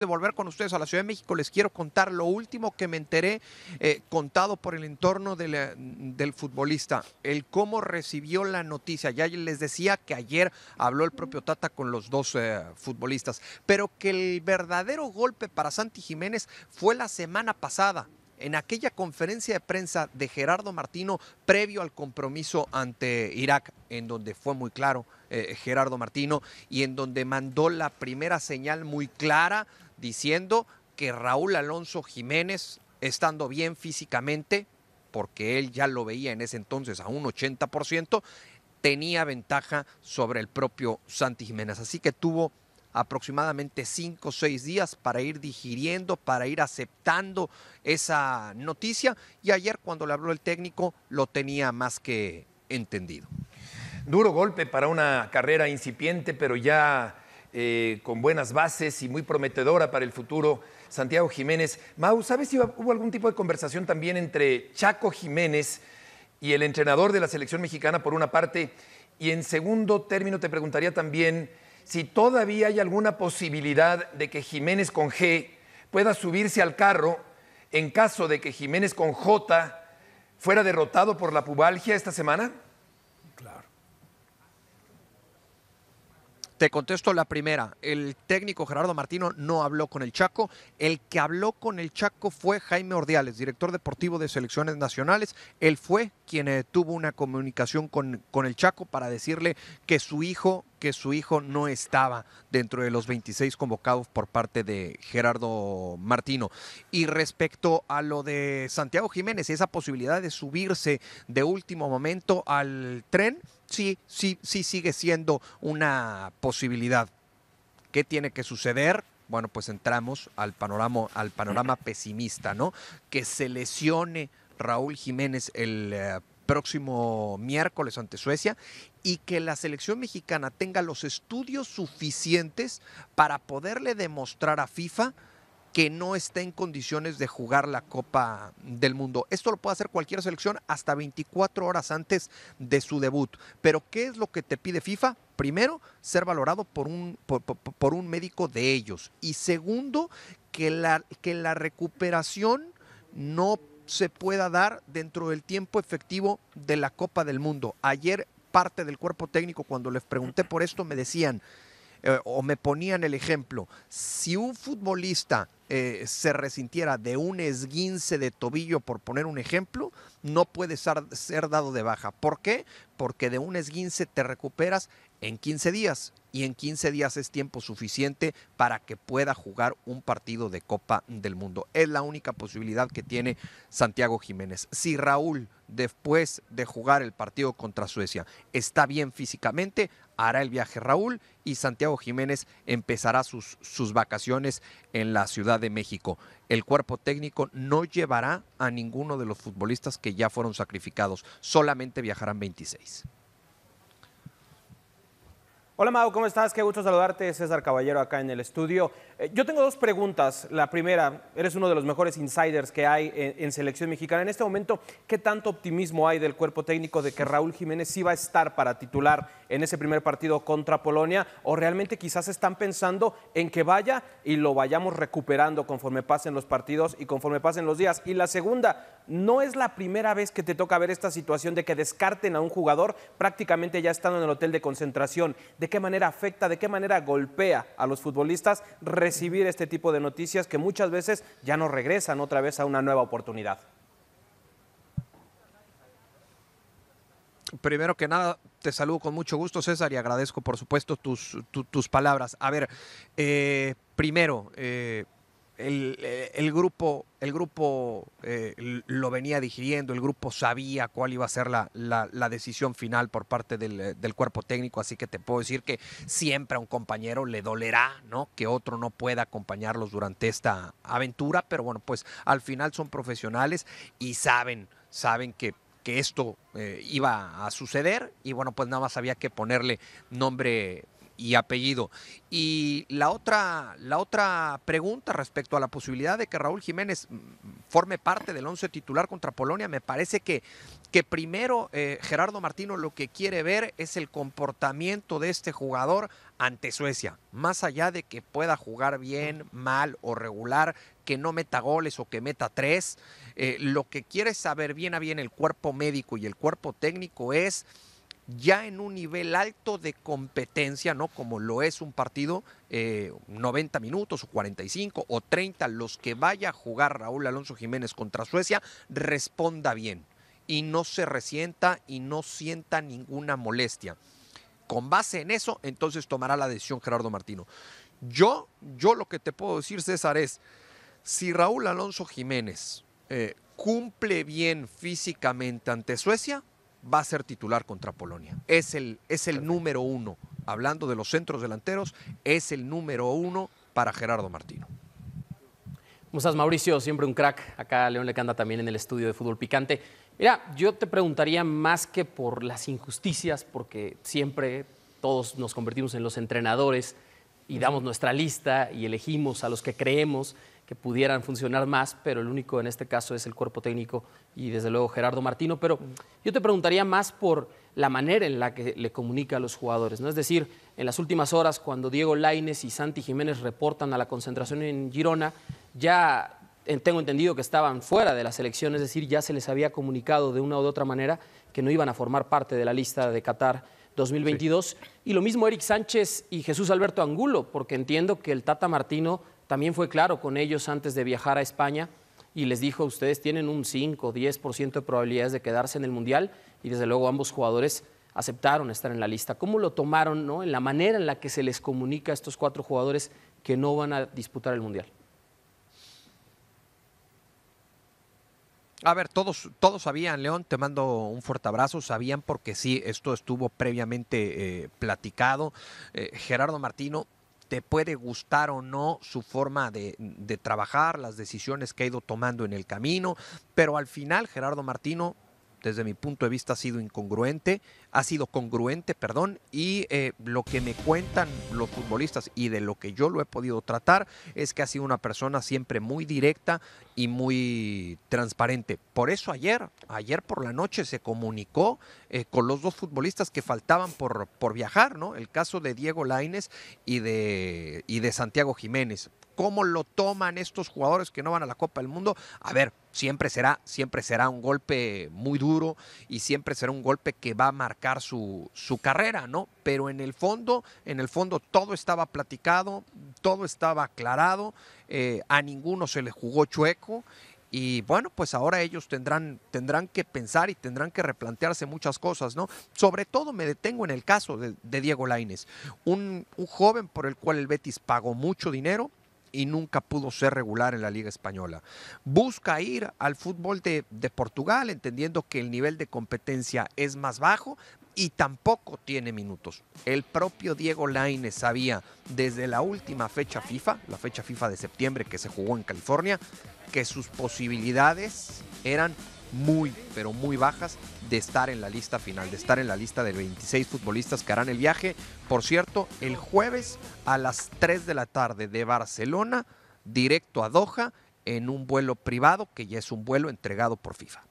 de volver con ustedes a la Ciudad de México, les quiero contar lo último que me enteré, eh, contado por el entorno del futbolista, el cómo recibió la noticia. Ya les decía que ayer habló el propio Tata con los dos eh, futbolistas, pero que el verdadero golpe para Santi Jiménez fue la semana pasada, en aquella conferencia de prensa de Gerardo Martino previo al compromiso ante Irak, en donde fue muy claro eh, Gerardo Martino y en donde mandó la primera señal muy clara diciendo que Raúl Alonso Jiménez, estando bien físicamente, porque él ya lo veía en ese entonces a un 80%, tenía ventaja sobre el propio Santi Jiménez. Así que tuvo aproximadamente cinco o seis días para ir digiriendo, para ir aceptando esa noticia. Y ayer cuando le habló el técnico lo tenía más que entendido. Duro golpe para una carrera incipiente, pero ya eh, con buenas bases y muy prometedora para el futuro, Santiago Jiménez. Mau, ¿sabes si hubo algún tipo de conversación también entre Chaco Jiménez y el entrenador de la selección mexicana, por una parte? Y en segundo término, te preguntaría también si todavía hay alguna posibilidad de que Jiménez con G pueda subirse al carro en caso de que Jiménez con J fuera derrotado por la pubalgia esta semana? Te contesto la primera. El técnico Gerardo Martino no habló con el Chaco. El que habló con el Chaco fue Jaime Ordiales, director deportivo de selecciones nacionales. Él fue quien eh, tuvo una comunicación con, con el Chaco para decirle que su hijo que su hijo no estaba dentro de los 26 convocados por parte de Gerardo Martino. Y respecto a lo de Santiago Jiménez, esa posibilidad de subirse de último momento al tren, sí, sí, sí sigue siendo una posibilidad. ¿Qué tiene que suceder? Bueno, pues entramos al panorama, al panorama pesimista, ¿no? Que se lesione Raúl Jiménez el eh, próximo miércoles ante Suecia y que la selección mexicana tenga los estudios suficientes para poderle demostrar a FIFA que no está en condiciones de jugar la Copa del Mundo. Esto lo puede hacer cualquier selección hasta 24 horas antes de su debut. Pero ¿qué es lo que te pide FIFA? Primero, ser valorado por un, por, un médico de ellos. Y segundo, que la, que la recuperación no se pueda dar dentro del tiempo efectivo de la Copa del Mundo. Ayer parte del cuerpo técnico, cuando les pregunté por esto, me decían eh, o me ponían el ejemplo, si un futbolista eh, se resintiera de un esguince de tobillo, por poner un ejemplo, no puede ser, ser dado de baja. ¿Por qué? Porque de un esguince te recuperas en 15 días y en 15 días es tiempo suficiente para que pueda jugar un partido de Copa del Mundo. Es la única posibilidad que tiene Santiago Jiménez. Si Raúl, después de jugar el partido contra Suecia, está bien físicamente, hará el viaje Raúl y Santiago Jiménez empezará sus, sus vacaciones en la Ciudad de México. El cuerpo técnico no llevará a ninguno de los futbolistas que ya fueron sacrificados, solamente viajarán 26. Hola Mau, ¿cómo estás? Qué gusto saludarte, César Caballero acá en el estudio. Eh, yo tengo dos preguntas. La primera, eres uno de los mejores insiders que hay en, en, selección mexicana. En este momento, ¿qué tanto optimismo hay del cuerpo técnico de que Raúl Jiménez sí va a estar para titular en ese primer partido contra Polonia o realmente quizás están pensando en que vaya y lo vayamos recuperando conforme pasen los partidos y conforme pasen los días. Y la segunda, no es la primera vez que te toca ver esta situación de que descarten a un jugador prácticamente ya estando en el hotel de concentración. ¿De qué manera afecta, de qué manera golpea a los futbolistas recibir este tipo de noticias que muchas veces ya no regresan otra vez a una nueva oportunidad? primero que nada, te saludo con mucho gusto, César, y agradezco, por supuesto, tus, palabras. A ver, eh, primero, eh, eh, el, grupo, el grupo lo venía digiriendo, el grupo sabía cuál iba a ser la, decisión final por parte del, del, cuerpo técnico, así que te puedo decir que siempre a un compañero le dolerá ¿no? que otro no pueda acompañarlos durante esta aventura, pero bueno, pues al final son profesionales y saben, saben que que esto eh, iba a suceder y bueno, pues nada más había que ponerle nombre y apellido. Y la otra, la otra pregunta respecto a la posibilidad de que Raúl Jiménez mm, forme parte del once titular contra Polonia, me parece que, que primero eh, Gerardo Martino lo que quiere ver es el comportamiento de este jugador ante Suecia, más allá de que pueda jugar bien, mal o regular, que no meta goles o que meta tres. Eh, lo que quiere saber bien a bien el cuerpo médico y el cuerpo técnico es ya en un nivel alto de competencia, ¿no? Como lo es un partido, 90 eh, minutos o 45 o 30, los que vaya a jugar Raúl Alonso Jiménez contra Suecia, responda bien y no se resienta y no sienta ninguna molestia. Con base en eso, entonces tomará la decisión Gerardo Martino. Yo, yo lo que te puedo decir, César, es, si Raúl Alonso Jiménez eh, cumple bien físicamente ante Suecia, va a ser titular contra Polonia. Es el, es el número uno. Hablando de los centros delanteros, es el número uno para Gerardo Martino. ¿Cómo estás, Mauricio? Siempre un crack. Acá León le canta también en el estudio de Fútbol Picante. Mira, yo te preguntaría más que por las injusticias, porque siempre todos nos convertimos en los entrenadores y damos nuestra lista y elegimos a los que creemos que pudieran funcionar más, pero el único en este caso es el cuerpo técnico y desde luego Gerardo Martino. Pero yo te preguntaría más por la manera en la que le comunica a los jugadores, ¿no? Es decir, en las últimas horas, cuando Diego Laines y Santi Jiménez reportan a la concentración en Girona, ya tengo entendido que estaban fuera de la selección, es decir, ya se les había comunicado de una u otra manera que no iban a formar parte de la lista de Qatar 2022. Y lo mismo Eric Sánchez y Jesús Alberto Angulo, porque entiendo que el Tata Martino también fue claro con ellos antes de viajar a España y les dijo, ustedes tienen un 5, o 10% de probabilidades de quedarse en el Mundial y desde luego ambos jugadores aceptaron estar en la lista. ¿Cómo lo tomaron no? en la manera en la que se les comunica a estos cuatro jugadores que no van a disputar el Mundial? A ver, todos, todos sabían, León, te mando un fuerte abrazo, sabían porque sí, esto estuvo previamente eh, platicado. Eh, Gerardo Martino te puede gustar o no su forma de, de trabajar, las decisiones que ha ido tomando en el camino, pero al final Gerardo Martino desde mi punto de vista ha sido incongruente, ha sido congruente, perdón, y eh, lo que me cuentan los futbolistas y de lo que yo lo he podido tratar es que ha sido una persona siempre muy directa y muy transparente. Por eso ayer, ayer por la noche se comunicó eh, con los dos futbolistas que faltaban por, por viajar, ¿no? El caso de Diego Laines y de, y de Santiago Jiménez cómo lo toman estos jugadores que no van a la Copa del Mundo. A ver, siempre será, siempre será un golpe muy duro y siempre será un golpe que va a marcar su, carrera, ¿no? Pero en el fondo, en el fondo todo estaba platicado, todo estaba aclarado, eh, a ninguno se le jugó chueco y bueno, pues ahora ellos tendrán, tendrán que pensar y tendrán que replantearse muchas cosas, ¿no? Sobre todo me detengo en el caso de, Diego Lainez, un, joven por el cual el Betis pagó mucho dinero, y nunca pudo ser regular en la Liga Española. Busca ir al fútbol de, Portugal, entendiendo que el nivel de competencia es más bajo, y tampoco tiene minutos. El propio Diego Laine sabía desde la última fecha FIFA, la fecha FIFA de septiembre que se jugó en California, que sus posibilidades eran muy, pero muy bajas de estar en la lista final, de estar en la lista de 26 futbolistas que harán el viaje. Por cierto, el jueves a las 3 de la tarde de Barcelona, directo a Doha, en un vuelo privado, que ya es un vuelo entregado por FIFA.